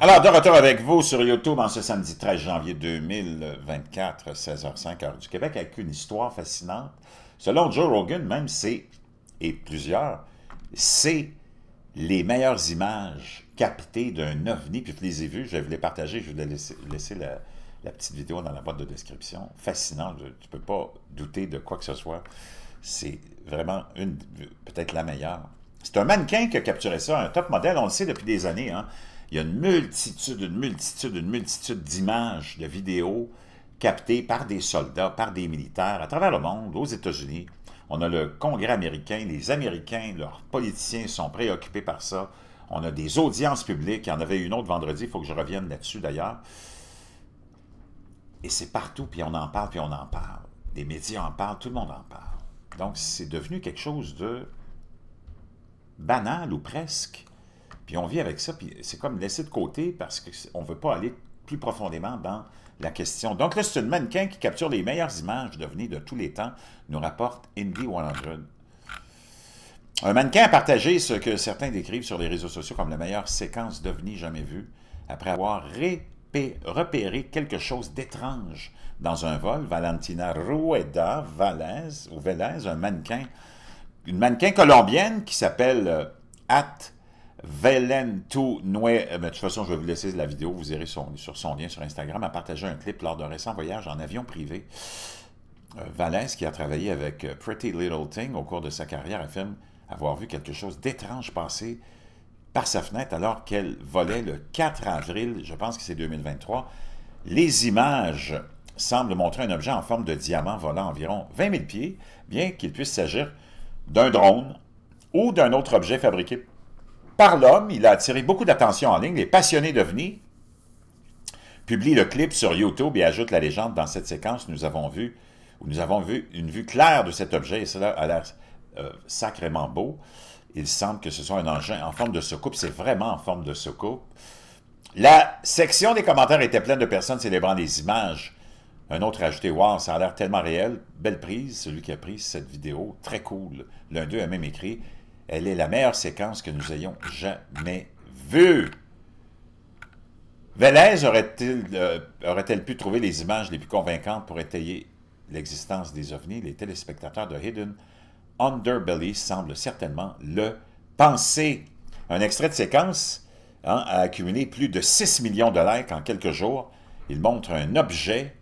Alors, de retour avec vous sur YouTube en ce samedi 13 janvier 2024, 16h05, heure du Québec, avec une histoire fascinante. Selon Joe Rogan, même c'est, et plusieurs, c'est les meilleures images captées d'un ovni, puis je les ai vues, je vais les partager, je vais laisser, laisser la, petite vidéo dans la boîte de description. Fascinant, tu tu peux pas douter de quoi que ce soit. C'est vraiment une, peut-être la meilleure. C'est un mannequin qui a capturé ça, un top modèle, on le sait depuis des années, hein. Il y a une multitude, une multitude, une multitude d'images, de vidéos captées par des soldats, par des militaires à travers le monde, aux États-Unis. On a le Congrès américain, les Américains, leurs politiciens sont préoccupés par ça. On a des audiences publiques, il y en avait une autre vendredi, il faut que je revienne là-dessus d'ailleurs. Et c'est partout, puis on en parle, puis on en parle. Les médias en parlent, tout le monde en parle. Donc c'est devenu quelque chose de banal ou presque. Puis on vit avec ça, puis c'est comme laisser de côté parce qu'on ne veut pas aller plus profondément dans la question. Donc là, c'est une mannequin qui capture les meilleures images devenues de tous les temps, nous rapporte Indy 100. Un mannequin a partagé ce que certains décrivent sur les réseaux sociaux comme la meilleure séquence venus jamais vue, après avoir repéré quelque chose d'étrange dans un vol. Valentina Rueda Valez, ou Velez, un mannequin, une mannequin colombienne qui s'appelle euh, At tout euh, ben, de toute façon, je vais vous laisser la vidéo, vous irez sur son lien sur Instagram, a partagé un clip lors d'un récent voyage en avion privé. Euh, qui a travaillé avec euh, Pretty Little Thing au cours de sa carrière, affirme avoir vu quelque chose d'étrange passer par sa fenêtre alors qu'elle volait le 4 avril, je pense que c'est 2023. Les images semblent montrer un objet en forme de diamant volant environ 20 000 pieds, bien qu'il puisse s'agir d'un drone ou d'un autre objet fabriqué par l'homme. Il a attiré beaucoup d'attention en ligne. Les passionnés d'OVNI publie le clip sur YouTube et ajoute la légende dans cette séquence. Nous avons vu, nous avons vu une vue claire de cet objet et cela a l'air euh, sacrément beau. Il semble que ce soit un engin en forme de soucoupe. C'est vraiment en forme de soucoupe. La section des commentaires était pleine de personnes célébrant les images. Un autre a ajouté « Wow, ça a l'air tellement réel. Belle prise, celui qui a pris cette vidéo. Très cool. » L'un d'eux a même écrit « elle est la meilleure séquence que nous ayons jamais vue. Vélez euh, aurait-elle pu trouver les images les plus convaincantes pour étayer l'existence des ovnis? Les téléspectateurs de Hidden Underbelly semblent certainement le penser. Un extrait de séquence hein, a accumulé plus de 6 millions de likes en quelques jours. Il montre un objet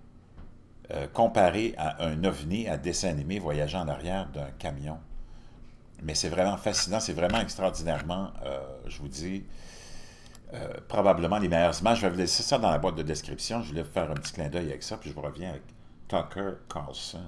euh, comparé à un ovni à dessin animé voyageant en arrière d'un camion mais c'est vraiment fascinant, c'est vraiment extraordinairement, euh, je vous dis, euh, probablement les meilleurs images. Je vais vous laisser ça dans la boîte de description. Je voulais vous faire un petit clin d'œil avec ça, puis je reviens avec Tucker Carlson.